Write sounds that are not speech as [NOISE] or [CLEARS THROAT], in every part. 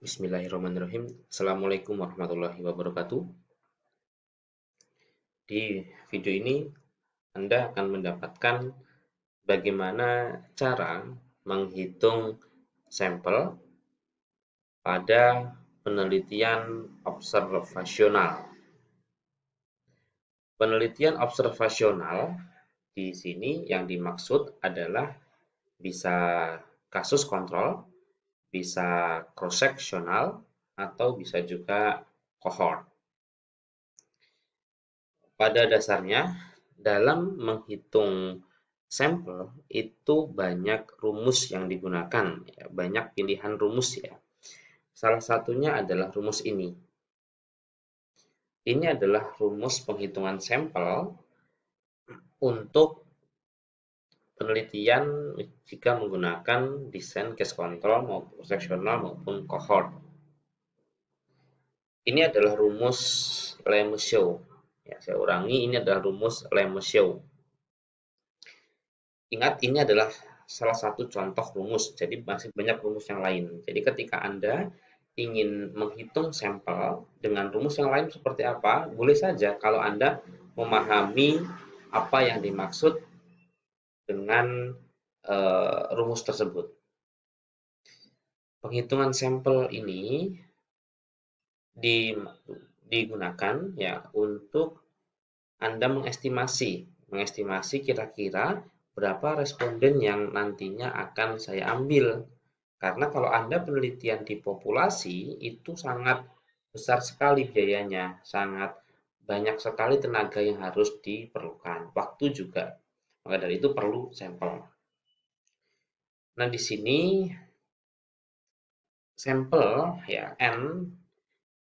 Bismillahirrahmanirrahim. Assalamualaikum warahmatullahi wabarakatuh. Di video ini Anda akan mendapatkan bagaimana cara menghitung sampel pada penelitian observasional. Penelitian observasional di sini yang dimaksud adalah bisa kasus kontrol bisa cross sectional atau bisa juga cohort. Pada dasarnya dalam menghitung sampel itu banyak rumus yang digunakan, ya, banyak pilihan rumus ya. Salah satunya adalah rumus ini. Ini adalah rumus penghitungan sampel untuk penelitian jika menggunakan desain case control maupun seksional maupun cohort. Ini adalah rumus Lemusio. Ya, saya ulangi, ini adalah rumus Lemusio. Ingat, ini adalah salah satu contoh rumus. Jadi masih banyak rumus yang lain. Jadi ketika Anda ingin menghitung sampel dengan rumus yang lain seperti apa, boleh saja kalau Anda memahami apa yang dimaksud dengan uh, rumus tersebut. Penghitungan sampel ini digunakan ya untuk Anda mengestimasi, mengestimasi kira-kira berapa responden yang nantinya akan saya ambil. Karena kalau Anda penelitian di populasi itu sangat besar sekali biayanya, sangat banyak sekali tenaga yang harus diperlukan, waktu juga maka dari itu perlu sampel. Nah, di sini sampel ya n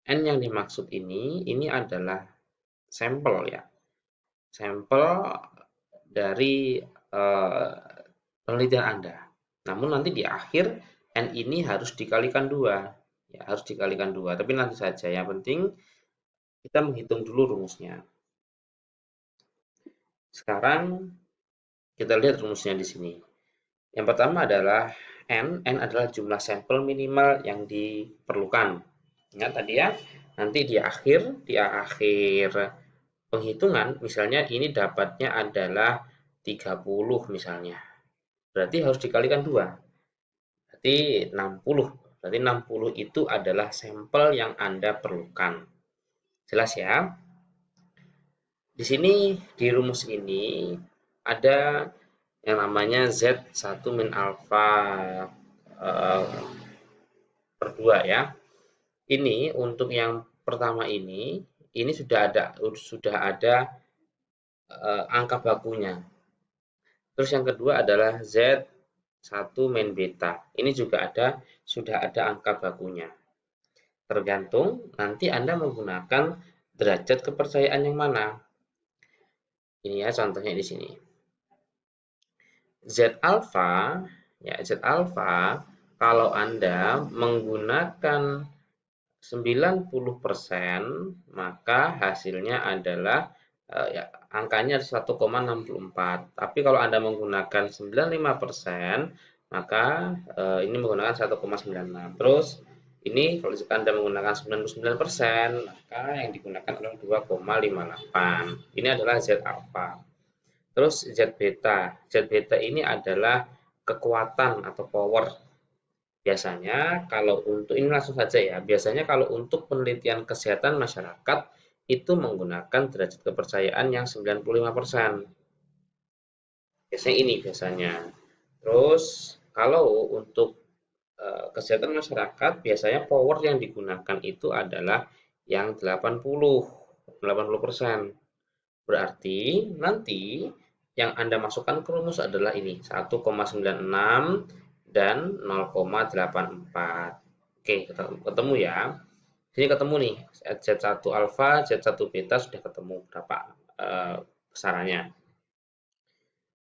n yang dimaksud ini ini adalah sampel ya. Sampel dari uh, penelitian Anda. Namun nanti di akhir n ini harus dikalikan dua ya harus dikalikan dua tapi nanti saja yang penting kita menghitung dulu rumusnya sekarang kita lihat rumusnya di sini. Yang pertama adalah n, n adalah jumlah sampel minimal yang diperlukan. Ingat tadi ya, nanti di akhir, di akhir penghitungan, misalnya ini dapatnya adalah 30 misalnya. Berarti harus dikalikan 2. Berarti 60. Berarti 60 itu adalah sampel yang Anda perlukan. Jelas ya? Di sini, di rumus ini, ada yang namanya Z1 min alfa uh, eh, per 2 ya. Ini untuk yang pertama ini, ini sudah ada sudah ada uh, angka bakunya. Terus yang kedua adalah Z1 min beta. Ini juga ada sudah ada angka bakunya. Tergantung nanti Anda menggunakan derajat kepercayaan yang mana. Ini ya contohnya di sini. Z alpha ya Z alpha kalau Anda menggunakan 90% maka hasilnya adalah eh, ya, angkanya 1,64. Tapi kalau Anda menggunakan 95% maka eh, ini menggunakan 1,96. Terus ini kalau Anda menggunakan 99% maka yang digunakan adalah 2,58. Ini adalah Z alpha. Terus Z beta. Z beta ini adalah kekuatan atau power. Biasanya kalau untuk ini langsung saja ya. Biasanya kalau untuk penelitian kesehatan masyarakat itu menggunakan derajat kepercayaan yang 95%. Biasanya ini biasanya. Terus kalau untuk e, kesehatan masyarakat biasanya power yang digunakan itu adalah yang 80 80%. Berarti nanti yang Anda masukkan ke rumus adalah ini 1,96 dan 0,84. Oke, ketemu ya. Sini ketemu nih Z1 alfa, Z1 beta sudah ketemu berapa eh, besarannya.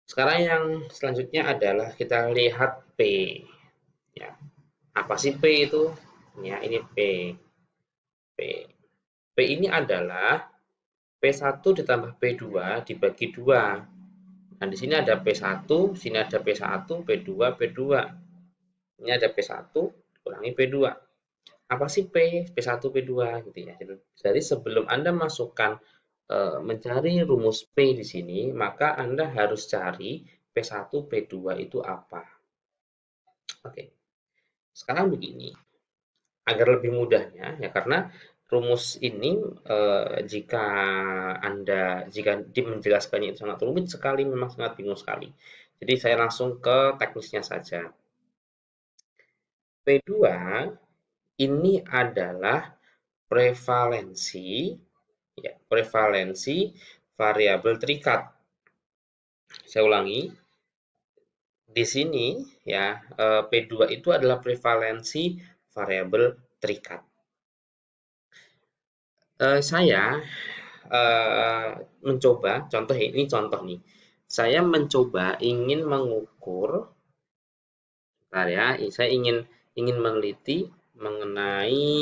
Sekarang yang selanjutnya adalah kita lihat P. Ya. Apa sih P itu? Ya, ini P. P. P ini adalah P1 ditambah P2 dibagi 2 Nah, di sini ada P1, sini ada P1, P2, P2. Ini ada P1, kurangi P2. Apa sih P, P1, P2 gitu ya. Jadi sebelum Anda masukkan e, mencari rumus P di sini, maka Anda harus cari P1, P2 itu apa. Oke. Sekarang begini. Agar lebih mudahnya ya karena rumus ini eh, jika Anda jika menjelaskannya itu sangat rumit sekali memang sangat bingung sekali. Jadi saya langsung ke teknisnya saja. P2 ini adalah prevalensi ya, prevalensi variabel terikat. Saya ulangi. Di sini ya eh, P2 itu adalah prevalensi variabel terikat. Eh, saya uh, mencoba contoh ya, ini contoh nih saya mencoba ingin mengukur bentar ya saya ingin ingin meneliti mengenai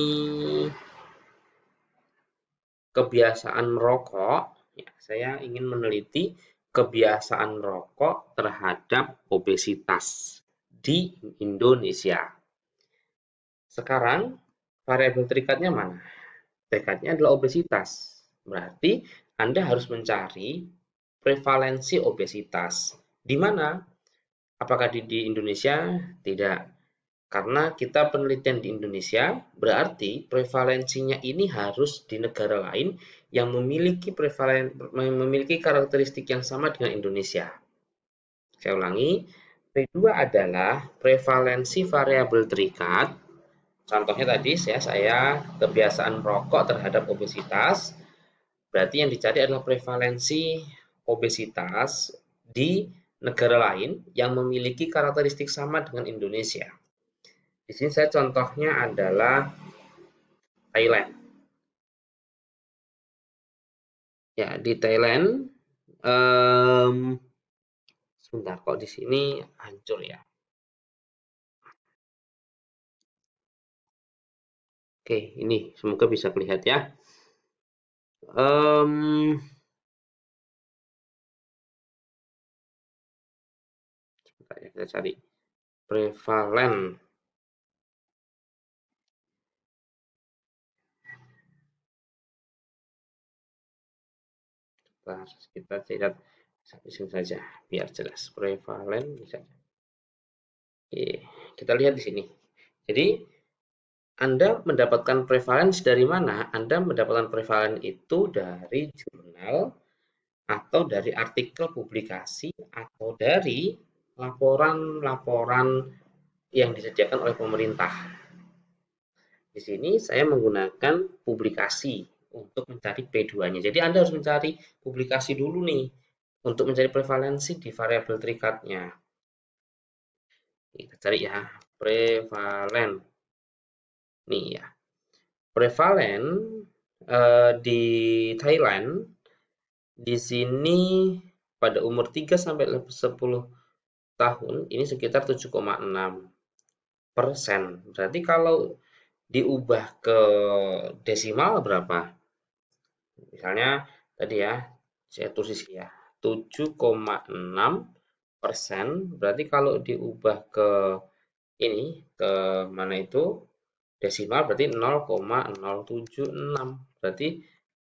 kebiasaan merokok ya, saya ingin meneliti kebiasaan merokok terhadap obesitas di Indonesia sekarang variabel terikatnya mana tekadnya adalah obesitas. Berarti Anda harus mencari prevalensi obesitas. Di mana? Apakah di, di Indonesia? Tidak. Karena kita penelitian di Indonesia, berarti prevalensinya ini harus di negara lain yang memiliki prevalen memiliki karakteristik yang sama dengan Indonesia. Saya ulangi, P2 adalah prevalensi variabel terikat Contohnya tadi ya saya kebiasaan merokok terhadap obesitas. Berarti yang dicari adalah prevalensi obesitas di negara lain yang memiliki karakteristik sama dengan Indonesia. Di sini saya contohnya adalah Thailand. Ya, di Thailand um, sebentar kok di sini hancur ya. Oke, ini semoga bisa kelihatan ya. Um, kita cari prevalen. Kita, kita lihat sini saja biar jelas prevalen bisa. Oke, kita lihat di sini. Jadi anda mendapatkan prevalensi dari mana? Anda mendapatkan prevalen itu dari jurnal atau dari artikel publikasi atau dari laporan-laporan yang disediakan oleh pemerintah. Di sini saya menggunakan publikasi untuk mencari P2-nya. Jadi Anda harus mencari publikasi dulu nih untuk mencari prevalensi di variabel trikatnya. Kita cari ya, prevalen Nih ya. Prevalen uh, eh, di Thailand di sini pada umur 3 sampai 10 tahun ini sekitar 7,6 persen. Berarti kalau diubah ke desimal berapa? Misalnya tadi ya, saya tulis ya, 7,6 persen. Berarti kalau diubah ke ini, ke mana itu? desimal berarti 0,076 berarti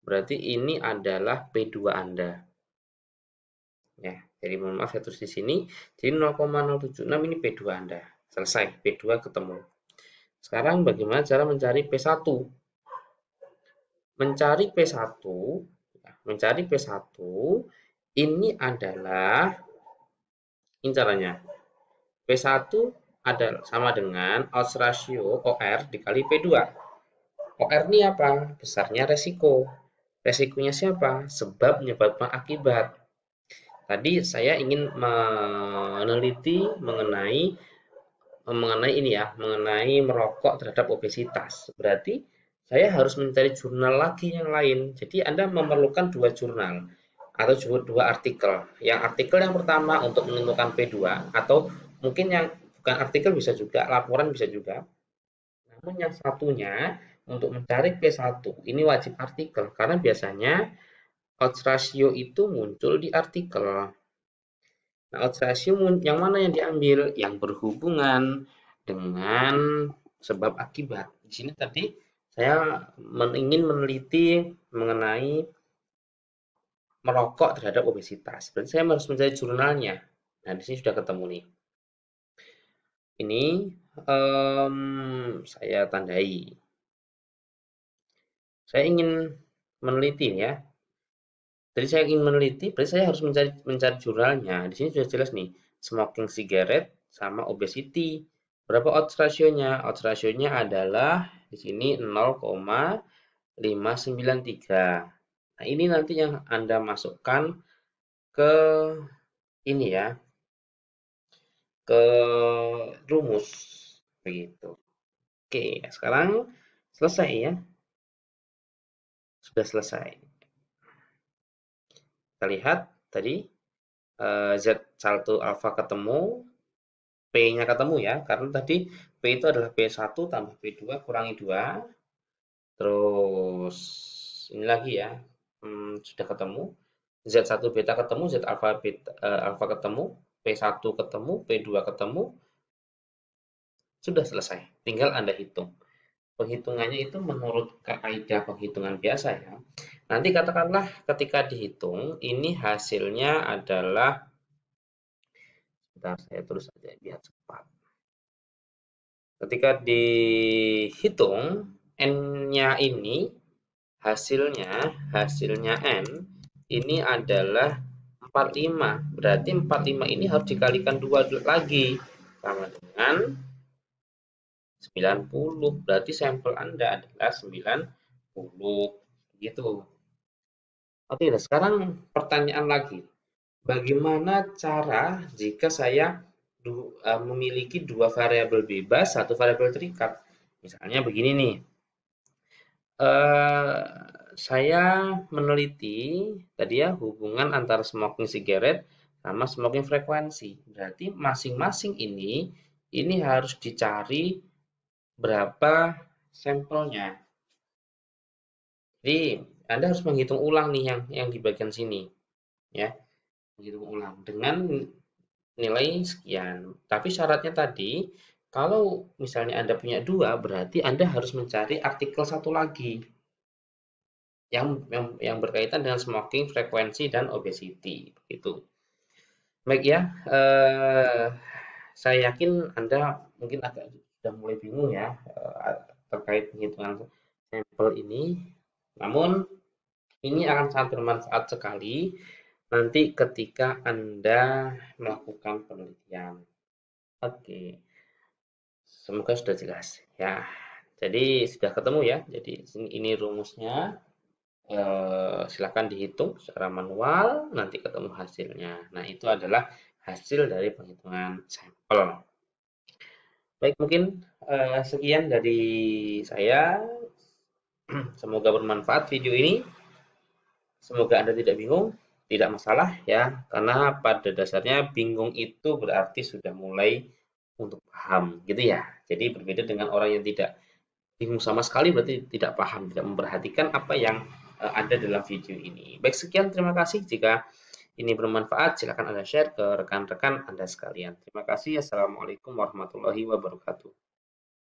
berarti ini adalah P2 Anda ya jadi mohon maaf ya terus di sini jadi 0,076 ini P2 Anda selesai P2 ketemu sekarang bagaimana cara mencari P1 mencari P1 ya, mencari P1 ini adalah ini caranya P1 adalah iya. sama dengan odds ratio OR dikali P2. OR ini apa? Besarnya resiko. Resikonya siapa? Sebab menyebabkan akibat. Tadi saya ingin meneliti mengenai mengenai ini ya, mengenai merokok terhadap obesitas. Berarti saya harus mencari jurnal lagi yang lain. Jadi Anda memerlukan dua jurnal atau dua artikel. Yang artikel yang pertama untuk menentukan P2 atau mungkin yang bukan artikel bisa juga, laporan bisa juga. Namun yang satunya untuk mencari P1 ini wajib artikel karena biasanya odds ratio itu muncul di artikel. Nah, odds ratio yang mana yang diambil? Yang berhubungan dengan sebab akibat. Di sini tadi saya ingin meneliti mengenai merokok terhadap obesitas. Berarti saya harus mencari jurnalnya. Nah, di sini sudah ketemu nih ini um, saya tandai. Saya ingin meneliti ya. Jadi saya ingin meneliti, berarti saya harus mencari mencari jurnalnya. Di sini sudah jelas nih, smoking cigarette sama obesity. Berapa odds rasionya? Odds rasionya adalah di sini 0,593. Nah, ini nanti yang Anda masukkan ke ini ya, ke rumus begitu. Oke, sekarang selesai ya. Sudah selesai. Kita lihat tadi eh, Z1 alfa ketemu, P-nya ketemu ya, karena tadi P itu adalah P1 tambah P2 kurangi 2. Terus ini lagi ya, hmm, sudah ketemu. Z1 beta ketemu, Z alfa beta, uh, eh, alfa ketemu, P1 ketemu, P2 ketemu, sudah selesai. Tinggal Anda hitung. Penghitungannya itu menurut kaidah penghitungan biasa ya. Nanti katakanlah ketika dihitung, ini hasilnya adalah, sebentar saya terus aja biar cepat. Ketika dihitung, N-nya ini, hasilnya, hasilnya N, ini adalah 45. Berarti 45 ini harus dikalikan 2 lagi. Sama dengan 90. Berarti sampel Anda adalah 90. Gitu. Oke, nah sekarang pertanyaan lagi. Bagaimana cara jika saya eh, memiliki dua variabel bebas, satu variabel terikat? Misalnya begini nih. Eh, saya meneliti tadi ya hubungan antara smoking cigarette sama smoking frekuensi. Berarti masing-masing ini ini harus dicari berapa sampelnya. Jadi Anda harus menghitung ulang nih yang yang di bagian sini. Ya. Menghitung ulang dengan nilai sekian. Tapi syaratnya tadi kalau misalnya Anda punya dua, berarti Anda harus mencari artikel satu lagi yang yang, yang berkaitan dengan smoking, frekuensi dan obesity begitu. Baik ya, eh, saya yakin Anda mungkin agak sudah mulai bingung ya eh, terkait penghitungan sampel ini. Namun ini akan sangat bermanfaat sekali nanti ketika Anda melakukan penelitian. Oke. Semoga sudah jelas ya. Jadi sudah ketemu ya. Jadi ini rumusnya silakan eh, silahkan dihitung secara manual nanti ketemu hasilnya nah itu adalah hasil dari penghitungan sampel baik mungkin eh, sekian dari saya [CLEARS THROAT] semoga bermanfaat video ini semoga anda tidak bingung tidak masalah ya karena pada dasarnya bingung itu berarti sudah mulai untuk paham gitu ya jadi berbeda dengan orang yang tidak bingung sama sekali berarti tidak paham tidak memperhatikan apa yang Eh, ada dalam video ini. Baik, sekian. Terima kasih. Jika ini bermanfaat, silakan Anda share ke rekan-rekan Anda sekalian. Terima kasih. Assalamualaikum warahmatullahi wabarakatuh.